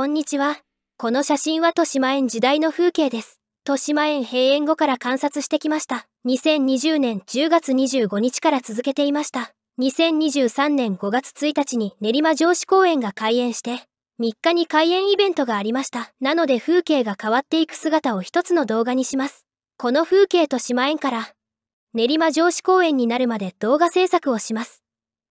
こんにちは。この写真は豊島園時代の風景です。豊島園閉園後から観察してきました。2020年10月25日から続けていました。2023年5月1日に練馬城址公園が開園して、3日に開園イベントがありました。なので風景が変わっていく姿を一つの動画にします。この風景と島園から、練馬城址公園になるまで動画制作をします。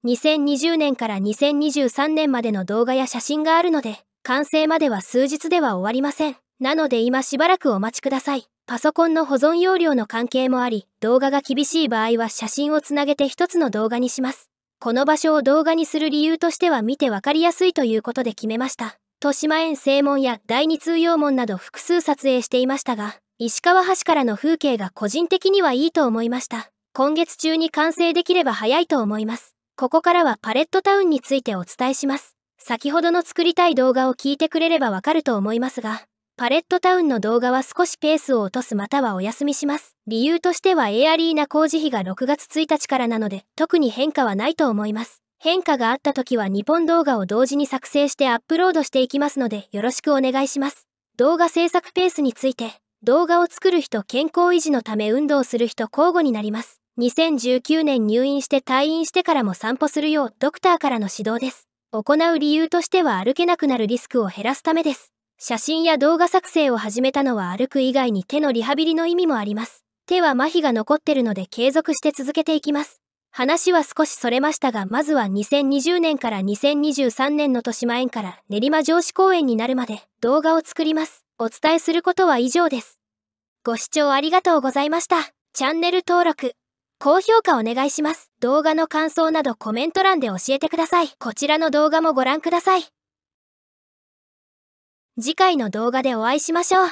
2020年から2023年までの動画や写真があるので、完成までは数日では終わりません。なので今しばらくお待ちください。パソコンの保存容量の関係もあり、動画が厳しい場合は写真をつなげて一つの動画にします。この場所を動画にする理由としては見てわかりやすいということで決めました。豊島園正門や第二通用門など複数撮影していましたが、石川橋からの風景が個人的にはいいと思いました。今月中に完成できれば早いと思います。ここからはパレットタウンについてお伝えします。先ほどの作りたい動画を聞いてくれればわかると思いますが、パレットタウンの動画は少しペースを落とすまたはお休みします。理由としてはエアリーナ工事費が6月1日からなので、特に変化はないと思います。変化があった時は日本動画を同時に作成してアップロードしていきますのでよろしくお願いします。動画制作ペースについて、動画を作る人健康維持のため運動する人交互になります。2019年入院して退院してからも散歩するようドクターからの指導です。行う理由としては歩けなくなるリスクを減らすためです。写真や動画作成を始めたのは歩く以外に手のリハビリの意味もあります。手は麻痺が残ってるので継続して続けていきます。話は少しそれましたが、まずは2020年から2023年の豊島園から練馬城址公園になるまで動画を作ります。お伝えすることは以上です。ご視聴ありがとうございました。チャンネル登録。高評価お願いします。動画の感想などコメント欄で教えてください。こちらの動画もご覧ください。次回の動画でお会いしましょう。